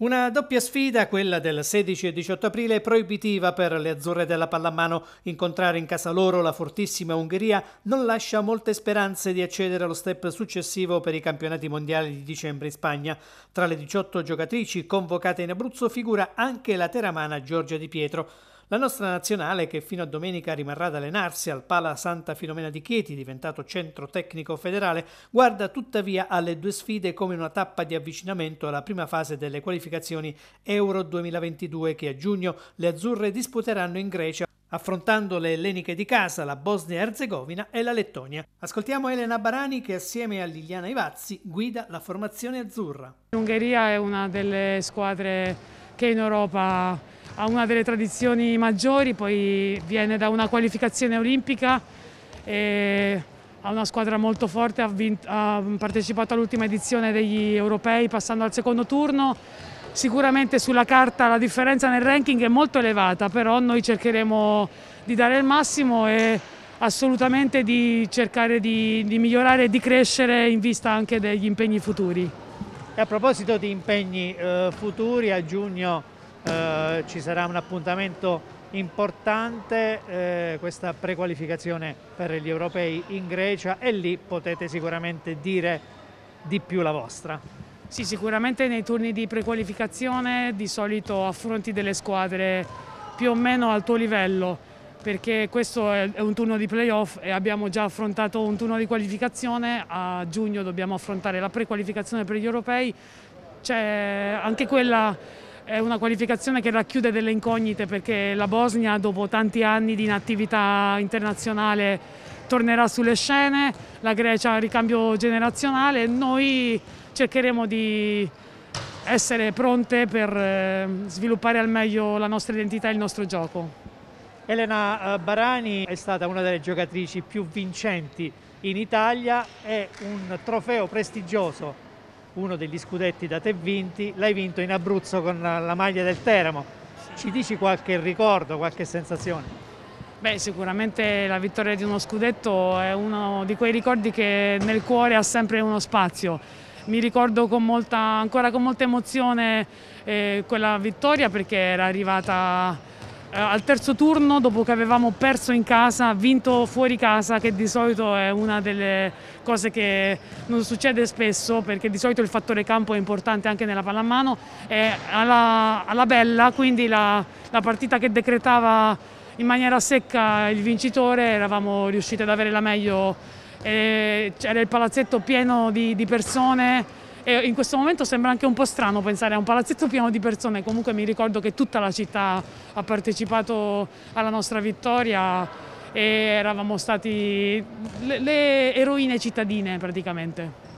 Una doppia sfida, quella del 16 e 18 aprile, proibitiva per le azzurre della pallamano. Incontrare in casa loro la fortissima Ungheria non lascia molte speranze di accedere allo step successivo per i campionati mondiali di dicembre in Spagna. Tra le 18 giocatrici convocate in Abruzzo figura anche la teramana Giorgia Di Pietro. La nostra nazionale, che fino a domenica rimarrà ad allenarsi al Pala Santa Filomena di Chieti, diventato centro tecnico federale, guarda tuttavia alle due sfide come una tappa di avvicinamento alla prima fase delle qualificazioni Euro 2022 che a giugno le azzurre disputeranno in Grecia affrontando le elleniche di casa, la bosnia herzegovina e la Lettonia. Ascoltiamo Elena Barani che assieme a Liliana Ivazzi guida la formazione azzurra. L'Ungheria è una delle squadre che in Europa ha una delle tradizioni maggiori, poi viene da una qualificazione olimpica e ha una squadra molto forte, ha, vinto, ha partecipato all'ultima edizione degli europei passando al secondo turno. Sicuramente sulla carta la differenza nel ranking è molto elevata, però noi cercheremo di dare il massimo e assolutamente di cercare di, di migliorare e di crescere in vista anche degli impegni futuri. E a proposito di impegni eh, futuri, a giugno eh, ci sarà un appuntamento importante eh, questa prequalificazione per gli europei in Grecia e lì potete sicuramente dire di più la vostra. Sì, sicuramente nei turni di prequalificazione di solito affronti delle squadre più o meno al tuo livello, perché questo è un turno di playoff e abbiamo già affrontato un turno di qualificazione, a giugno dobbiamo affrontare la prequalificazione per gli europei, c'è anche quella è una qualificazione che racchiude delle incognite perché la Bosnia dopo tanti anni di inattività internazionale tornerà sulle scene, la Grecia ha ricambio generazionale e noi cercheremo di essere pronte per eh, sviluppare al meglio la nostra identità e il nostro gioco. Elena eh, Barani è stata una delle giocatrici più vincenti in Italia, è un trofeo prestigioso uno degli scudetti da te vinti, l'hai vinto in Abruzzo con la maglia del Teramo. Ci dici qualche ricordo, qualche sensazione? Beh, sicuramente la vittoria di uno scudetto è uno di quei ricordi che nel cuore ha sempre uno spazio. Mi ricordo con molta, ancora con molta emozione eh, quella vittoria perché era arrivata eh, al terzo turno, dopo che avevamo perso in casa, vinto fuori casa, che di solito è una delle cose che non succede spesso, perché di solito il fattore campo è importante anche nella pallamano, è alla, alla bella, quindi la, la partita che decretava in maniera secca il vincitore, eravamo riusciti ad avere la meglio, eh, c'era il palazzetto pieno di, di persone, e in questo momento sembra anche un po' strano pensare a un palazzetto pieno di persone, comunque mi ricordo che tutta la città ha partecipato alla nostra vittoria e eravamo stati le, le eroine cittadine praticamente.